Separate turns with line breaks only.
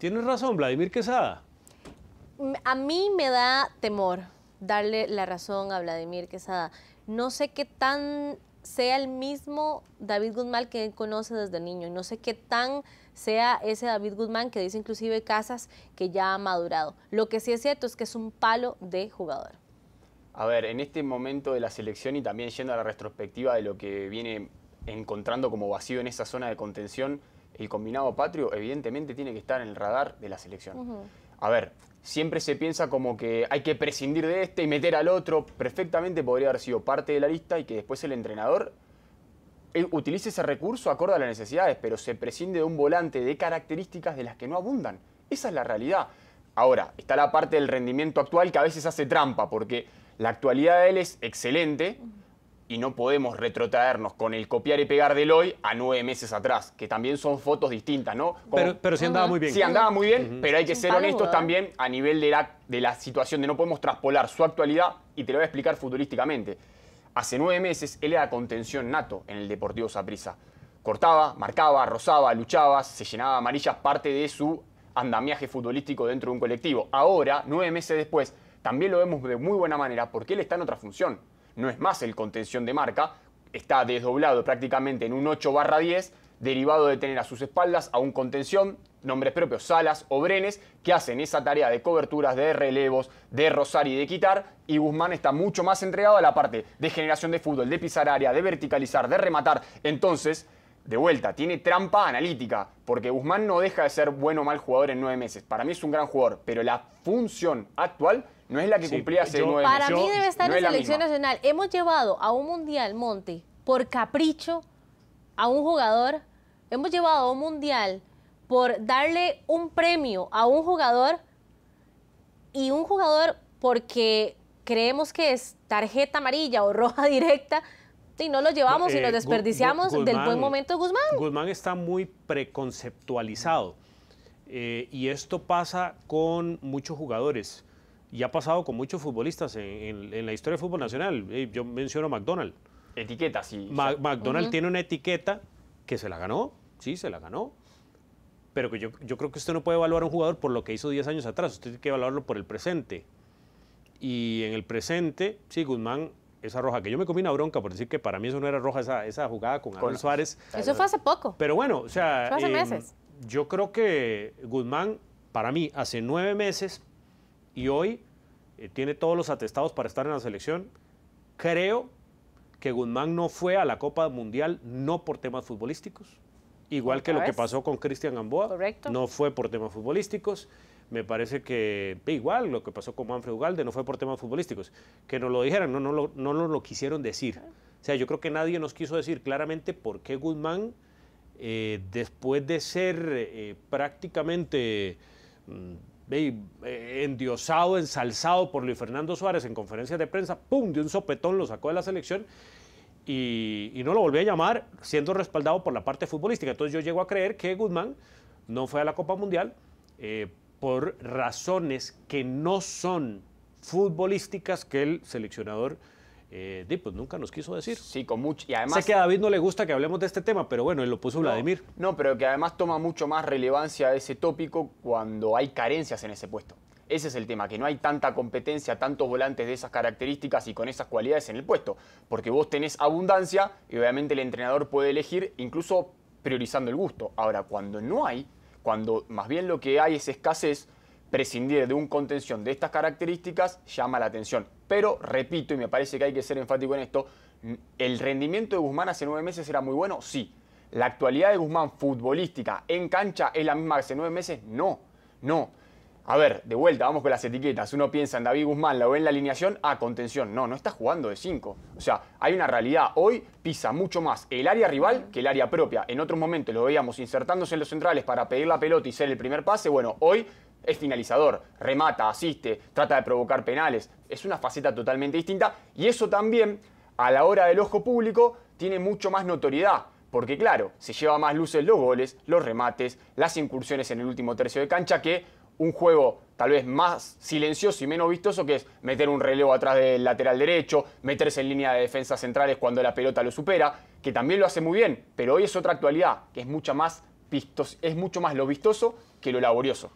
Tienes razón, Vladimir Quesada.
A mí me da temor darle la razón a Vladimir Quesada. No sé qué tan sea el mismo David Guzmán que él conoce desde niño no sé qué tan sea ese David Guzmán que dice inclusive Casas que ya ha madurado. Lo que sí es cierto es que es un palo de jugador.
A ver, en este momento de la selección y también yendo a la retrospectiva de lo que viene encontrando como vacío en esa zona de contención, el combinado patrio evidentemente tiene que estar en el radar de la selección. A ver, siempre se piensa como que hay que prescindir de este y meter al otro. Perfectamente podría haber sido parte de la lista y que después el entrenador eh, utilice ese recurso acorde a las necesidades, pero se prescinde de un volante de características de las que no abundan. Esa es la realidad. Ahora, está la parte del rendimiento actual que a veces hace trampa, porque la actualidad de él es excelente y no podemos retrotraernos con el copiar y pegar del hoy a nueve meses atrás, que también son fotos distintas, ¿no? pero, si andaba muy bien. Sí andaba muy bien, pero hay que ser honestos también a nivel de la, de la situación de no podemos traspolar su actualidad y te lo voy a explicar futbolísticamente. Hace nueve meses él era contención nato en el Deportivo Saprissa. Cortaba, marcaba, rozaba, luchaba, se llenaba amarillas parte de su andamiaje futbolístico dentro de un colectivo. Ahora, nueve meses después, también lo vemos de muy buena manera porque él está en otra función no es más el contención de marca, está desdoblado prácticamente en un 8 10, derivado de tener a sus espaldas a un contención, nombres propios, Salas o Brenes, que hacen esa tarea de coberturas, de relevos, de rozar y de quitar, y Guzmán está mucho más entregado a la parte de generación de fútbol, de pisar área, de verticalizar, de rematar. Entonces, de vuelta, tiene trampa analítica, porque Guzmán no deja de ser bueno o mal jugador en nueve meses. Para mí es un gran jugador, pero la función actual no es la que cumplía hace Para mí debe estar en la selección
nacional. Hemos llevado a un mundial, Monte, por capricho a un jugador. Hemos llevado a un mundial por darle un premio a un jugador y un jugador porque creemos que es tarjeta amarilla o roja directa y no lo llevamos y eh, nos desperdiciamos del buen momento de Guzmán.
Guzmán está muy preconceptualizado eh, y esto pasa con muchos jugadores y ha pasado con muchos futbolistas en, la historia del fútbol nacional. Eh, yo menciono a McDonald. Etiqueta, sí. McDonald tiene una etiqueta que se la ganó, sí, se la ganó. Pero que yo, yo creo que usted no puede evaluar a un jugador por lo que hizo 10 años atrás, usted tiene que evaluarlo por el presente. Y en el presente, sí, Guzmán esa roja, que yo me comí una bronca por decir que para mí eso no era roja, esa, esa jugada con Aaron Suárez. Eso fue hace poco. Pero bueno, o sea. Fue hace meses. Yo creo que Guzmán, para mí, hace nueve meses y hoy eh, tiene todos los atestados para estar en la selección. Creo que Guzmán no fue a la Copa Mundial no por temas futbolísticos, igual que lo que pasó con Cristian Gamboa, no fue por temas futbolísticos. Me parece que igual lo que pasó con Manfred Ugalde no fue por temas futbolísticos. Que nos lo dijeran, no, no, lo, no lo quisieron decir. O sea, yo creo que nadie nos quiso decir claramente por qué Guzmán, eh, después de ser eh, prácticamente mm, eh, endiosado, ensalzado por Luis Fernando Suárez en conferencias de prensa, ¡pum! de un sopetón lo sacó de la selección y, no lo volvió a llamar, siendo respaldado por la parte futbolística. Entonces yo llego a creer que Guzmán no fue a la Copa Mundial eh, por razones que no son futbolísticas que el seleccionador eh, pues, nunca nos quiso decir. Sí, con además. Sé que a David
no le gusta que hablemos de este tema, pero bueno, él lo puso Vladimir. No, pero que además toma mucho más relevancia ese tópico cuando hay carencias en ese puesto. Ese es el tema, que no hay tanta competencia, tantos volantes de esas características y con esas cualidades en el puesto. Porque vos tenés abundancia y obviamente el entrenador puede elegir, incluso priorizando el gusto. Ahora, cuando no hay, cuando más bien lo que hay es escasez, prescindir de un contención de estas características llama la atención. Pero, repito, y me parece que hay que ser enfático en esto, ¿el rendimiento de Guzmán hace nueve meses era muy bueno? Sí. ¿La actualidad de Guzmán futbolística en cancha es la misma que hace nueve meses? No, no. A ver, de vuelta, vamos con las etiquetas. Uno piensa en David Guzmán, la ve en la alineación, a contención. No, no está jugando de cinco. O sea, hay una realidad. Hoy pisa mucho más el área rival que el área propia. En otros momentos lo veíamos insertándose en los centrales para pedir la pelota y ser el primer pase. Bueno, hoy es finalizador, remata, asiste, trata de provocar penales. Es una faceta totalmente distinta y eso también, a la hora del ojo público, tiene mucho más notoriedad. Porque claro, se lleva más luces los goles, los remates, las incursiones en el último tercio de cancha que un juego tal vez más silencioso y menos vistoso que es meter un relevo atrás del lateral derecho, meterse en línea de defensas centrales cuando la pelota lo supera, que también lo hace muy bien, pero hoy es otra actualidad, que es más es mucho más lo vistoso que lo laborioso.